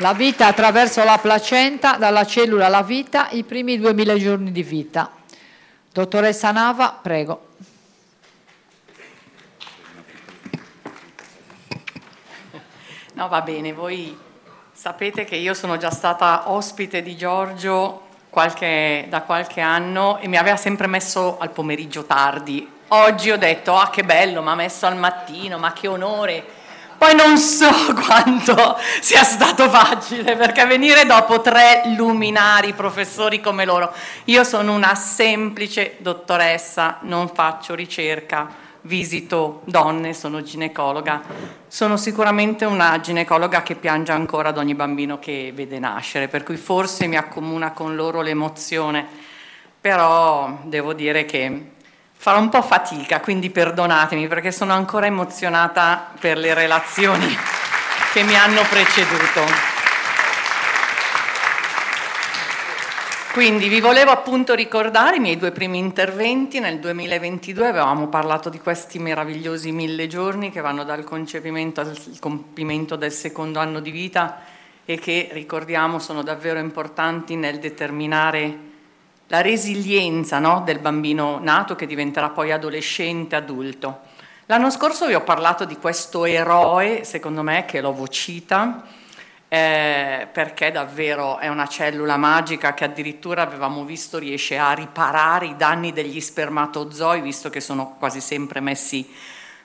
La vita attraverso la placenta, dalla cellula alla vita, i primi 2000 giorni di vita. Dottoressa Nava, prego. No, va bene, voi sapete che io sono già stata ospite di Giorgio qualche, da qualche anno e mi aveva sempre messo al pomeriggio tardi, Oggi ho detto, ah che bello, mi ha messo al mattino, ma che onore. Poi non so quanto sia stato facile, perché venire dopo tre luminari professori come loro. Io sono una semplice dottoressa, non faccio ricerca, visito donne, sono ginecologa. Sono sicuramente una ginecologa che piange ancora ad ogni bambino che vede nascere, per cui forse mi accomuna con loro l'emozione. Però devo dire che farò un po' fatica, quindi perdonatemi perché sono ancora emozionata per le relazioni che mi hanno preceduto. Quindi vi volevo appunto ricordare i miei due primi interventi, nel 2022 avevamo parlato di questi meravigliosi mille giorni che vanno dal concepimento al compimento del secondo anno di vita e che ricordiamo sono davvero importanti nel determinare la resilienza no, del bambino nato che diventerà poi adolescente, adulto. L'anno scorso vi ho parlato di questo eroe, secondo me, che l'ho vocita, eh, perché davvero è una cellula magica che addirittura avevamo visto riesce a riparare i danni degli spermatozoi, visto che sono quasi sempre messi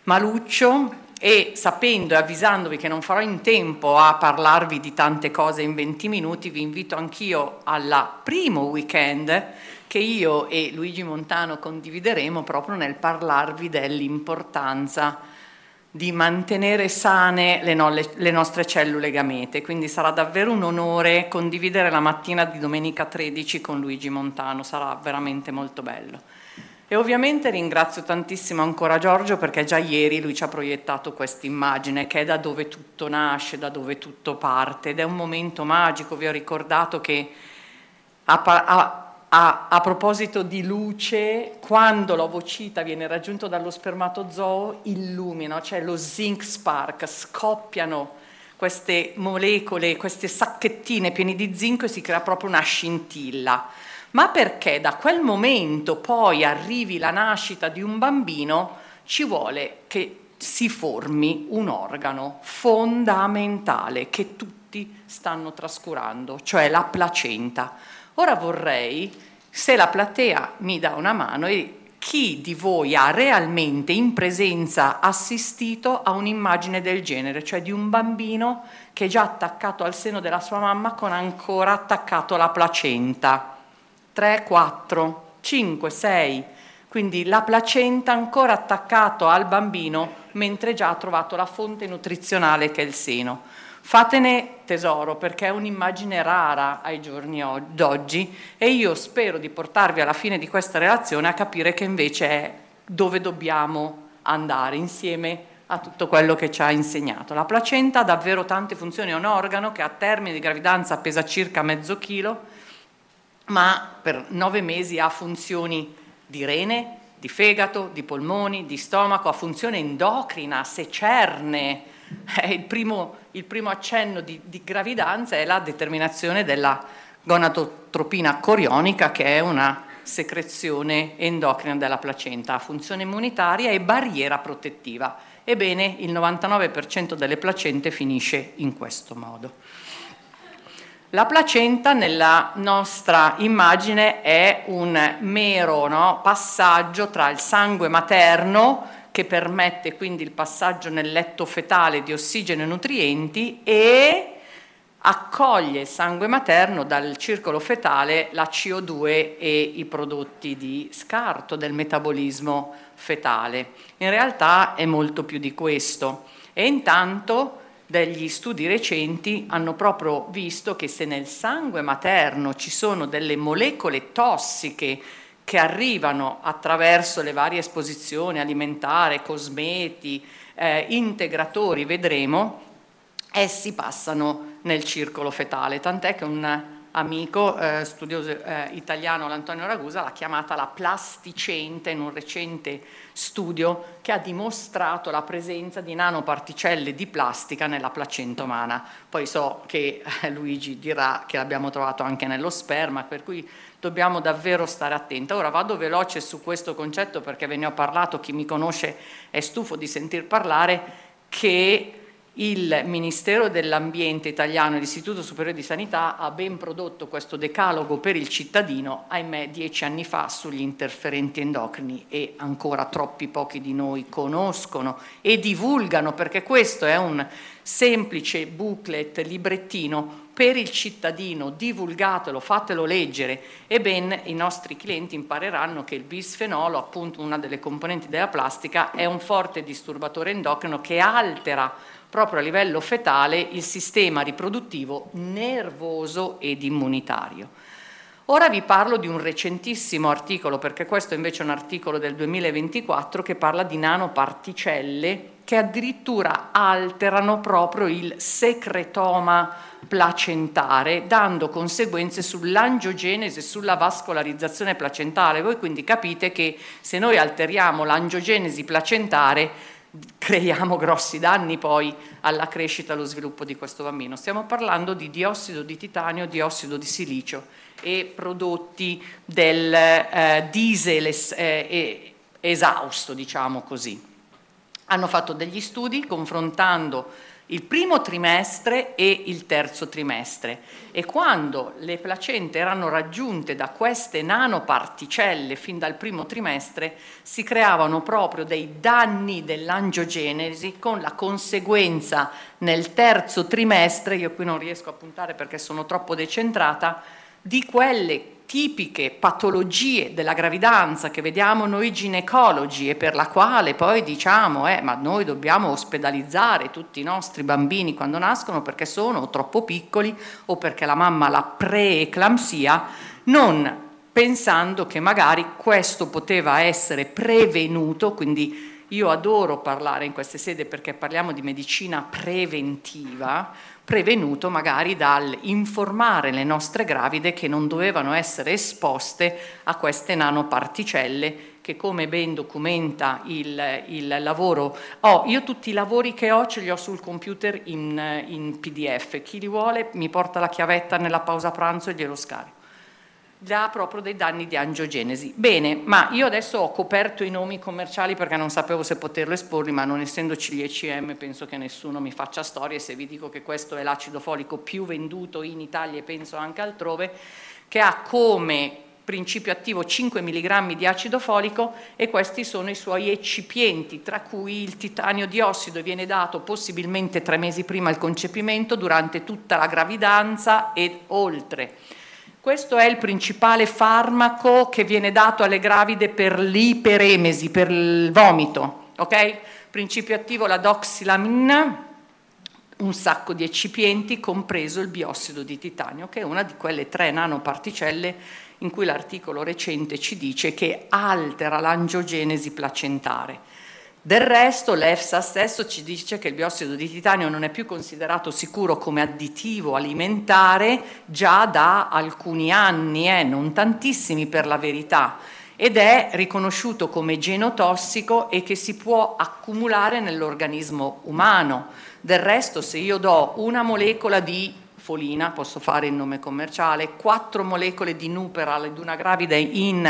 maluccio, e sapendo e avvisandovi che non farò in tempo a parlarvi di tante cose in 20 minuti, vi invito anch'io al primo weekend che io e Luigi Montano condivideremo proprio nel parlarvi dell'importanza di mantenere sane le, no, le, nostre cellule gamete, quindi sarà davvero un onore condividere la mattina di domenica 13 con Luigi Montano, sarà veramente molto bello. E ovviamente ringrazio tantissimo ancora Giorgio perché già ieri lui ci ha proiettato questa immagine che è da dove tutto nasce, da dove tutto parte ed è un momento magico, vi ho ricordato che a, a, a, a proposito di luce, quando l'ovocita viene raggiunto dallo spermatozoo illumina, cioè lo zinc spark, scoppiano queste molecole, queste sacchettine piene di zinco e si crea proprio una scintilla ma perché da quel momento poi arrivi la nascita di un bambino, ci vuole che si formi un organo fondamentale che tutti stanno trascurando, cioè la placenta. Ora vorrei, se la platea mi dà una mano, e chi di voi ha realmente in presenza assistito a un'immagine del genere, cioè di un bambino che è già attaccato al seno della sua mamma con ancora attaccato la placenta. 3, 4, 5, 6, quindi la placenta ancora attaccata al bambino mentre già ha trovato la fonte nutrizionale che è il seno. Fatene tesoro perché è un'immagine rara ai giorni d'oggi e io spero di portarvi alla fine di questa relazione a capire che invece è dove dobbiamo andare insieme a tutto quello che ci ha insegnato. La placenta ha davvero tante funzioni, è un organo che a termine di gravidanza pesa circa mezzo chilo, ma per nove mesi ha funzioni di rene, di fegato, di polmoni, di stomaco, ha funzione endocrina, secerne. Eh, il, primo, il primo accenno di, di gravidanza è la determinazione della gonadotropina corionica, che è una secrezione endocrina della placenta, ha funzione immunitaria e barriera protettiva. Ebbene, il 99% delle placente finisce in questo modo. La placenta nella nostra immagine è un mero no, passaggio tra il sangue materno, che permette quindi il passaggio nel letto fetale di ossigeno e nutrienti, e accoglie il sangue materno dal circolo fetale la CO2 e i prodotti di scarto del metabolismo fetale. In realtà è molto più di questo. E intanto degli studi recenti hanno proprio visto che se nel sangue materno ci sono delle molecole tossiche che arrivano attraverso le varie esposizioni alimentari, cosmeti, eh, integratori, vedremo, essi passano nel circolo fetale, tant'è che un amico eh, studioso eh, italiano l'Antonio Ragusa l'ha chiamata la plasticente in un recente studio che ha dimostrato la presenza di nanoparticelle di plastica nella placenta umana. Poi so che eh, Luigi dirà che l'abbiamo trovato anche nello sperma, per cui dobbiamo davvero stare attenti. Ora vado veloce su questo concetto perché ve ne ho parlato, chi mi conosce è stufo di sentir parlare che il Ministero dell'Ambiente italiano e l'Istituto Superiore di Sanità ha ben prodotto questo decalogo per il cittadino, ahimè dieci anni fa, sugli interferenti endocrini e ancora troppi pochi di noi conoscono e divulgano perché questo è un semplice booklet, librettino per il cittadino, divulgatelo, fatelo leggere e ben i nostri clienti impareranno che il bisfenolo, appunto una delle componenti della plastica, è un forte disturbatore endocrino che altera proprio a livello fetale il sistema riproduttivo nervoso ed immunitario. Ora vi parlo di un recentissimo articolo, perché questo invece è un articolo del 2024 che parla di nanoparticelle che addirittura alterano proprio il secretoma placentare, dando conseguenze sull'angiogenesi e sulla vascolarizzazione placentale. Voi quindi capite che se noi alteriamo l'angiogenesi placentare creiamo grossi danni poi alla crescita e allo sviluppo di questo bambino. Stiamo parlando di diossido di titanio, diossido di silicio e prodotti del eh, diesel es eh, esausto, diciamo così. Hanno fatto degli studi confrontando il primo trimestre e il terzo trimestre e quando le placente erano raggiunte da queste nanoparticelle fin dal primo trimestre si creavano proprio dei danni dell'angiogenesi con la conseguenza nel terzo trimestre, io qui non riesco a puntare perché sono troppo decentrata, di quelle tipiche patologie della gravidanza che vediamo noi ginecologi e per la quale poi diciamo eh, ma noi dobbiamo ospedalizzare tutti i nostri bambini quando nascono perché sono troppo piccoli o perché la mamma ha la preeclampsia, non pensando che magari questo poteva essere prevenuto, quindi io adoro parlare in queste sede perché parliamo di medicina preventiva, prevenuto magari dal informare le nostre gravide che non dovevano essere esposte a queste nanoparticelle che come ben documenta il, il lavoro, oh, io tutti i lavori che ho ce li ho sul computer in, in PDF, chi li vuole mi porta la chiavetta nella pausa pranzo e glielo scarico dà proprio dei danni di angiogenesi. Bene, ma io adesso ho coperto i nomi commerciali perché non sapevo se poterlo esporli, ma non essendoci gli ECM H&M, penso che nessuno mi faccia storie se vi dico che questo è l'acido folico più venduto in Italia e penso anche altrove, che ha come principio attivo 5 mg di acido folico e questi sono i suoi eccipienti, tra cui il titanio diossido viene dato possibilmente tre mesi prima il concepimento, durante tutta la gravidanza ed oltre. Questo è il principale farmaco che viene dato alle gravide per l'iperemesi, per il vomito, ok? Principio attivo la doxilamina, un sacco di eccipienti, compreso il biossido di titanio, che è una di quelle tre nanoparticelle in cui l'articolo recente ci dice che altera l'angiogenesi placentare. Del resto l'EFSA stesso ci dice che il biossido di titanio non è più considerato sicuro come additivo alimentare già da alcuni anni, eh, non tantissimi per la verità, ed è riconosciuto come genotossico e che si può accumulare nell'organismo umano. Del resto se io do una molecola di folina, posso fare il nome commerciale, quattro molecole di nuperal ed una gravide in,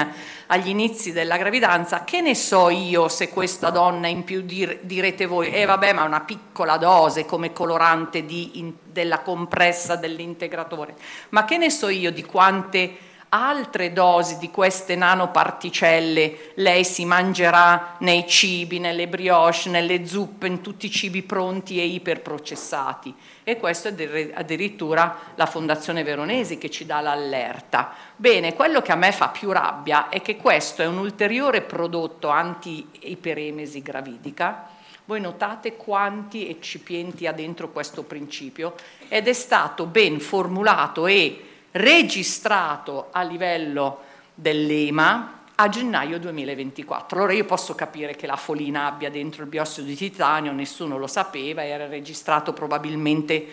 agli inizi della gravidanza, che ne so io se questa donna in più dir, direte voi, eh vabbè ma una piccola dose come colorante di, in, della compressa dell'integratore, ma che ne so io di quante altre dosi di queste nanoparticelle lei si mangerà nei cibi, nelle brioche, nelle zuppe, in tutti i cibi pronti e iperprocessati. E questo è addirittura la Fondazione Veronesi che ci dà l'allerta. Bene, quello che a me fa più rabbia è che questo è un ulteriore prodotto anti-iperemesi gravidica, voi notate quanti eccipienti ha dentro questo principio ed è stato ben formulato e registrato a livello dell'EMA a gennaio 2024. Allora io posso capire che la folina abbia dentro il biossido di titanio, nessuno lo sapeva, era registrato probabilmente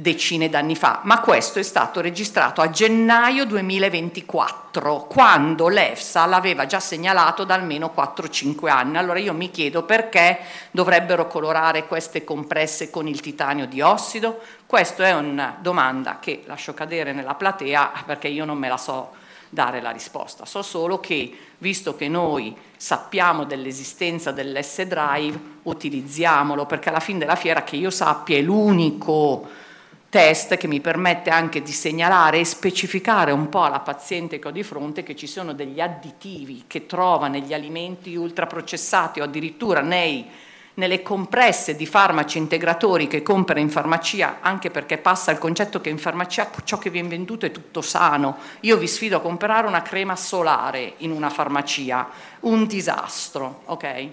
decine d'anni fa, ma questo è stato registrato a gennaio 2024, quando l'EFSA l'aveva già segnalato da almeno 4-5 anni. Allora io mi chiedo perché dovrebbero colorare queste compresse con il titanio di ossido? Questa è una domanda che lascio cadere nella platea perché io non me la so dare la risposta. So solo che, visto che noi sappiamo dell'esistenza dell'S-Drive, utilizziamolo, perché alla fine della fiera, che io sappia, è l'unico test che mi permette anche di segnalare e specificare un po' alla paziente che ho di fronte che ci sono degli additivi che trova negli alimenti ultraprocessati o addirittura nei, nelle compresse di farmaci integratori che compra in farmacia, anche perché passa il concetto che in farmacia ciò che viene venduto è tutto sano. Io vi sfido a comprare una crema solare in una farmacia, un disastro, ok?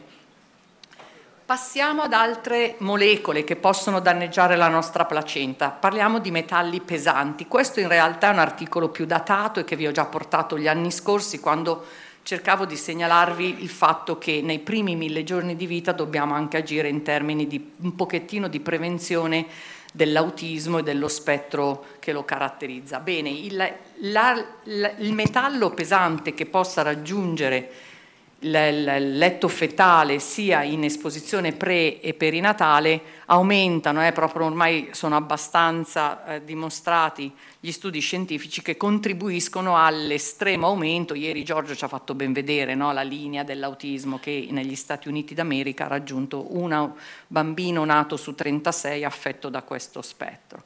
Passiamo ad altre molecole che possono danneggiare la nostra placenta. Parliamo di metalli pesanti. Questo in realtà è un articolo più datato e che vi ho già portato gli anni scorsi quando cercavo di segnalarvi il fatto che nei primi mille giorni di vita dobbiamo anche agire in termini di un pochettino di prevenzione dell'autismo e dello spettro che lo caratterizza. Bene, il, la, la, il metallo pesante che possa raggiungere il letto fetale sia in esposizione pre e perinatale aumentano, eh, proprio ormai sono abbastanza eh, dimostrati gli studi scientifici che contribuiscono all'estremo aumento. Ieri Giorgio ci ha fatto ben vedere no, la linea dell'autismo che negli Stati Uniti d'America ha raggiunto un bambino nato su 36 affetto da questo spettro.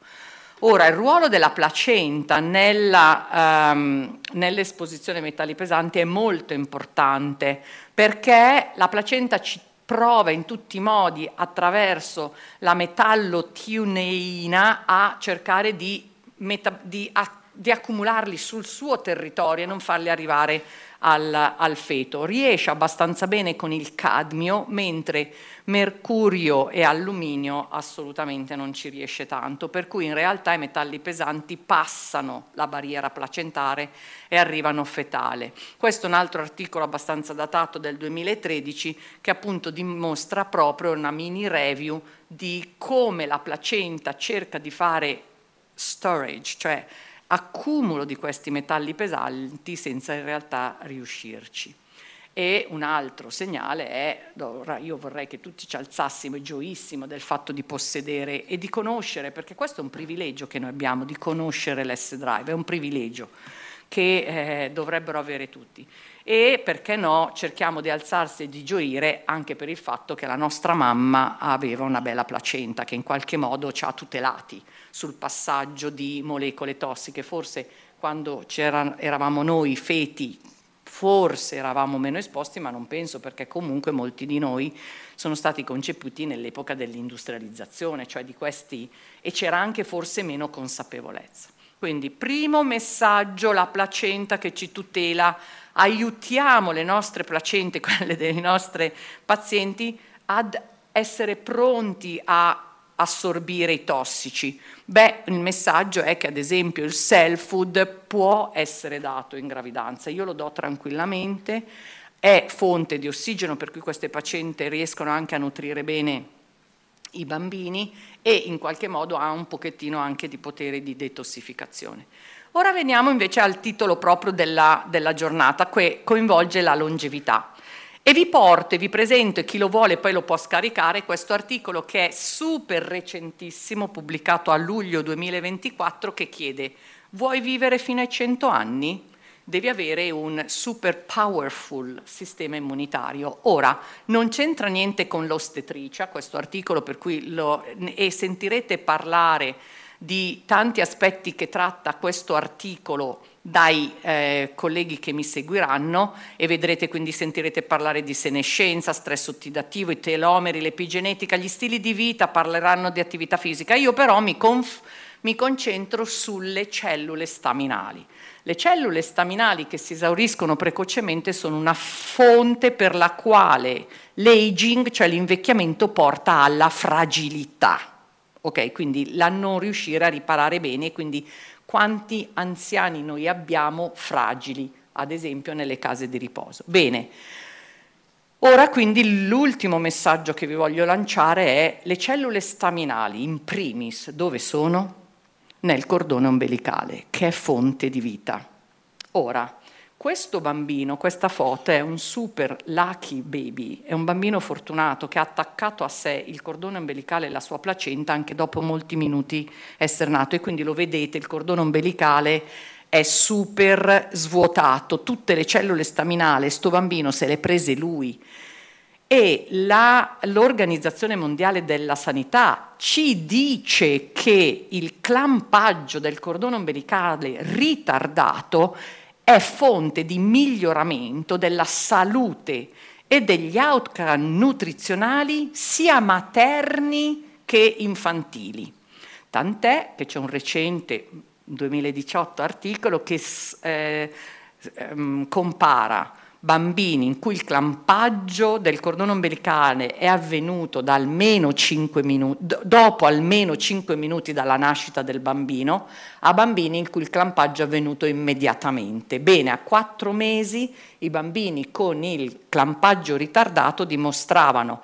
Ora, il ruolo della placenta nella, um, nell'esposizione ai metalli pesanti è molto importante perché la placenta ci prova in tutti i modi attraverso la metallotioneina a cercare di, meta- di a- di accumularli sul suo territorio e non farli arrivare al, al, feto. Riesce abbastanza bene con il cadmio, mentre mercurio e alluminio assolutamente non ci riesce tanto, per cui in realtà i metalli pesanti passano la barriera placentare e arrivano fetale. Questo è un altro articolo abbastanza datato del 2013 che appunto dimostra proprio una mini review di come la placenta cerca di fare storage, cioè accumulo di questi metalli pesanti senza in realtà riuscirci. E un altro segnale è, io vorrei che tutti ci alzassimo e gioissimo del fatto di possedere e di conoscere, perché questo è un privilegio che noi abbiamo, di conoscere l'S-Drive, è un privilegio che eh, dovrebbero avere tutti. E perché no, cerchiamo di alzarsi e di gioire anche per il fatto che la nostra mamma aveva una bella placenta che in qualche modo ci ha tutelati sul passaggio di molecole tossiche. Forse quando eravamo noi feti, forse eravamo meno esposti, ma non penso perché comunque molti di noi sono stati concepiti nell'epoca dell'industrializzazione, cioè di questi, e c'era anche forse meno consapevolezza. Quindi primo messaggio, la placenta che ci tutela, aiutiamo le nostre placente, quelle dei nostri pazienti, ad essere pronti a assorbire i tossici? Beh, il messaggio è che ad esempio il cell food può essere dato in gravidanza, io lo do tranquillamente, è fonte di ossigeno per cui queste pazienti riescono anche a nutrire bene i bambini e in qualche modo ha un pochettino anche di potere di detossificazione. Ora veniamo invece al titolo proprio della, della giornata che coinvolge la longevità. E vi porto e vi presento, e chi lo vuole poi lo può scaricare, questo articolo che è super recentissimo, pubblicato a luglio 2024, che chiede, vuoi vivere fino ai 100 anni? Devi avere un super powerful sistema immunitario. Ora, non c'entra niente con l'ostetricia, questo articolo per cui lo, e sentirete parlare di tanti aspetti che tratta questo articolo dai eh, colleghi che mi seguiranno e vedrete quindi sentirete parlare di senescenza, stress ottidativo, i telomeri, l'epigenetica, gli stili di vita, parleranno di attività fisica. Io però mi, mi concentro sulle cellule staminali. Le cellule staminali che si esauriscono precocemente sono una fonte per la quale l'aging, cioè l'invecchiamento, porta alla fragilità. Ok, quindi la non riuscire a riparare bene, quindi quanti anziani noi abbiamo fragili, ad esempio nelle case di riposo. Bene, ora quindi l'ultimo messaggio che vi voglio lanciare è le cellule staminali, in primis, dove sono? Nel cordone ombelicale, che è fonte di vita. Ora, questo bambino, questa foto è un super lucky baby, è un bambino fortunato che ha attaccato a sé il cordone ombelicale e la sua placenta anche dopo molti minuti essere nato e quindi lo vedete, il cordone ombelicale è super svuotato, tutte le cellule staminali, sto bambino se le prese lui e la, l'Organizzazione Mondiale della Sanità ci dice che il clampaggio del cordone ombelicale ritardato è fonte di miglioramento della salute e degli outcome nutrizionali sia materni che infantili. Tant'è che c'è un recente 2018 articolo che eh, ehm, compara bambini in cui il clampaggio del cordone ombelicale è avvenuto da almeno 5 minuti, dopo almeno 5 minuti dalla nascita del bambino, a bambini in cui il clampaggio è avvenuto immediatamente. Bene, a 4 mesi i bambini con il clampaggio ritardato dimostravano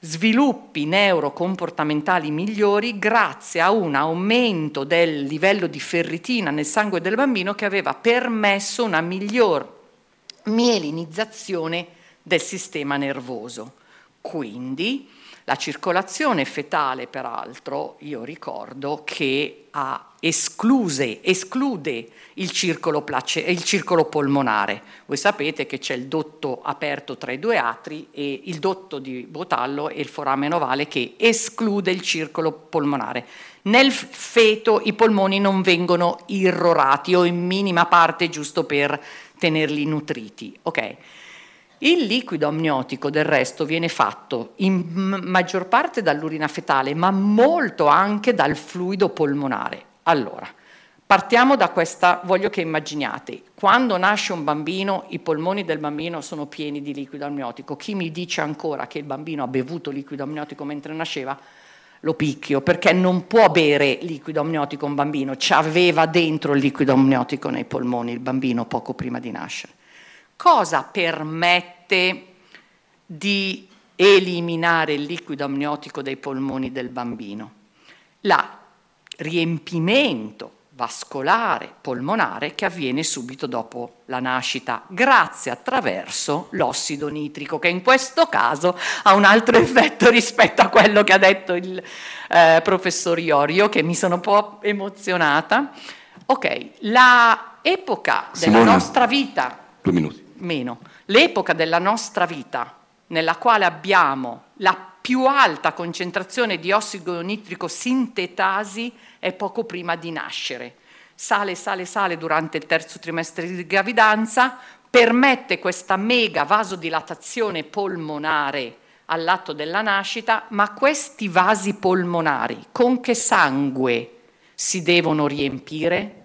sviluppi neurocomportamentali migliori grazie a un aumento del livello di ferritina nel sangue del bambino che aveva permesso una miglior mielinizzazione del sistema nervoso. Quindi la circolazione fetale, peraltro, io ricordo che ha escluse, esclude il circolo, place, il circolo polmonare. Voi sapete che c'è il dotto aperto tra i due atri e il dotto di Botallo e il forame ovale che esclude il circolo polmonare. Nel feto i polmoni non vengono irrorati o in minima parte giusto per tenerli nutriti. Okay. Il liquido amniotico del resto viene fatto in maggior parte dall'urina fetale, ma molto anche dal fluido polmonare. Allora, partiamo da questa, voglio che immaginiate, quando nasce un bambino i polmoni del bambino sono pieni di liquido amniotico. Chi mi dice ancora che il bambino ha bevuto liquido amniotico mentre nasceva lo picchio perché non può bere liquido amniotico un bambino, ci aveva dentro il liquido amniotico nei polmoni il bambino poco prima di nascere. Cosa permette di eliminare il liquido amniotico dai polmoni del bambino? La riempimento vascolare, polmonare che avviene subito dopo la nascita, grazie attraverso l'ossido nitrico, che in questo caso ha un altro effetto rispetto a quello che ha detto il eh, professor Iorio, che mi sono un po' emozionata. Ok, la epoca della Simona, nostra vita... Due minuti. Meno. L'epoca della nostra vita nella quale abbiamo la più alta concentrazione di ossido nitrico sintetasi è poco prima di nascere. Sale, sale, sale durante il terzo trimestre di gravidanza, permette questa mega vasodilatazione polmonare all'atto della nascita, ma questi vasi polmonari con che sangue si devono riempire?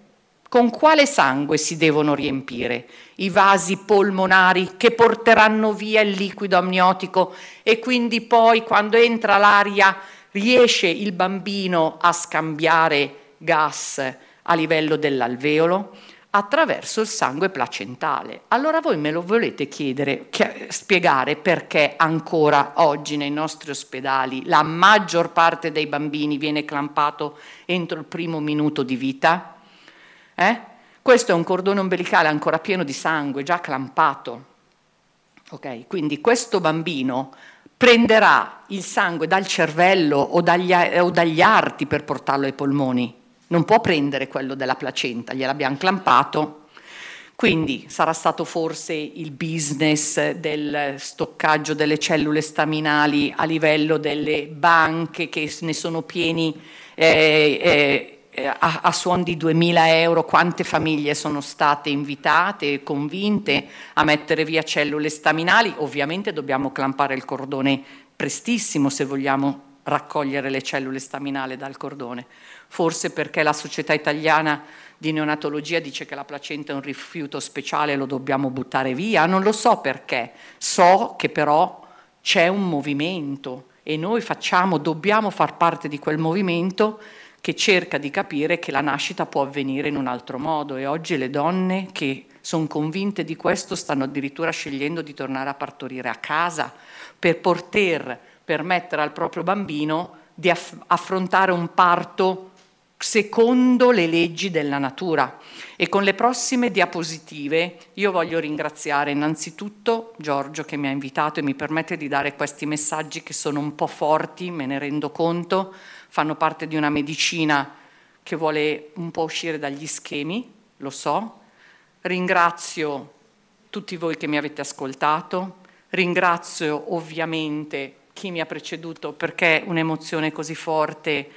Con quale sangue si devono riempire i vasi polmonari che porteranno via il liquido amniotico e quindi poi quando entra l'aria riesce il bambino a scambiare gas a livello dell'alveolo? attraverso il sangue placentale. Allora voi me lo volete chiedere, spiegare perché ancora oggi nei nostri ospedali la maggior parte dei bambini viene clampato entro il primo minuto di vita? Eh? Questo è un cordone ombelicale ancora pieno di sangue, già clampato. Okay? Quindi questo bambino prenderà il sangue dal cervello o dagli, o dagli arti per portarlo ai polmoni. Non può prendere quello della placenta, gliel'abbiamo clampato. Quindi sarà stato forse il business del stoccaggio delle cellule staminali a livello delle banche che ne sono pieni eh, eh, eh, a, a suon di 2000 euro quante famiglie sono state invitate e convinte a mettere via cellule staminali. Ovviamente dobbiamo clampare il cordone prestissimo se vogliamo raccogliere le cellule staminali dal cordone. Forse perché la società italiana di neonatologia dice che la placenta è un rifiuto speciale, e lo dobbiamo buttare via, non lo so perché. So che però c'è un movimento e noi facciamo, dobbiamo far parte di quel movimento che cerca di capire che la nascita può avvenire in un altro modo e oggi le donne che sono convinte di questo stanno addirittura scegliendo di tornare a partorire a casa per poter permettere al proprio bambino di aff- affrontare un parto secondo le leggi della natura. E con le prossime diapositive io voglio ringraziare innanzitutto Giorgio che mi ha invitato e mi permette di dare questi messaggi che sono un po' forti, me ne rendo conto, fanno parte di una medicina che vuole un po' uscire dagli schemi, lo so. Ringrazio tutti voi che mi avete ascoltato, ringrazio ovviamente chi mi ha preceduto perché un'emozione così forte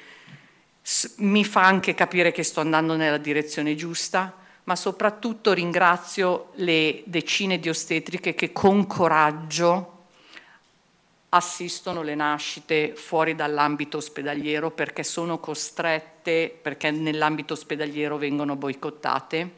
mi fa anche capire che sto andando nella direzione giusta, ma soprattutto ringrazio le decine di ostetriche che con coraggio assistono le nascite fuori dall'ambito ospedaliero perché sono costrette, perché nell'ambito ospedaliero vengono boicottate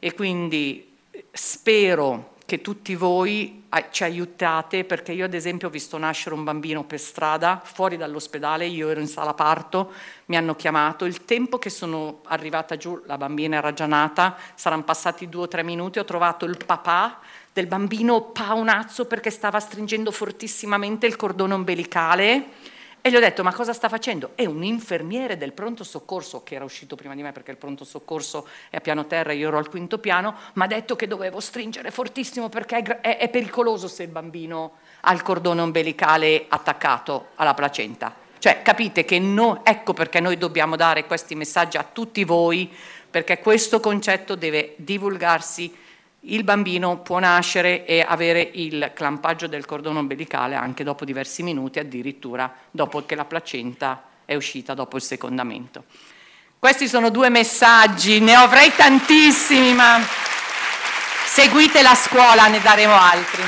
e quindi eh, spero che tutti voi ci aiutate perché io ad esempio ho visto nascere un bambino per strada fuori dall'ospedale, io ero in sala parto, mi hanno chiamato, il tempo che sono arrivata giù, la bambina era già nata, saranno passati due o tre minuti, ho trovato il papà del bambino paonazzo perché stava stringendo fortissimamente il cordone ombelicale e gli ho detto ma cosa sta facendo? E un infermiere del pronto soccorso, che era uscito prima di me perché il pronto soccorso è a piano terra e io ero al quinto piano, mi ha detto che dovevo stringere fortissimo perché è, è, è pericoloso se il bambino ha il cordone ombelicale attaccato alla placenta. Cioè capite che no, ecco perché noi dobbiamo dare questi messaggi a tutti voi, perché questo concetto deve divulgarsi il bambino può nascere e avere il clampaggio del cordone ombelicale anche dopo diversi minuti, addirittura dopo che la placenta è uscita dopo il secondamento. Questi sono due messaggi, ne avrei tantissimi, ma seguite la scuola, ne daremo altri.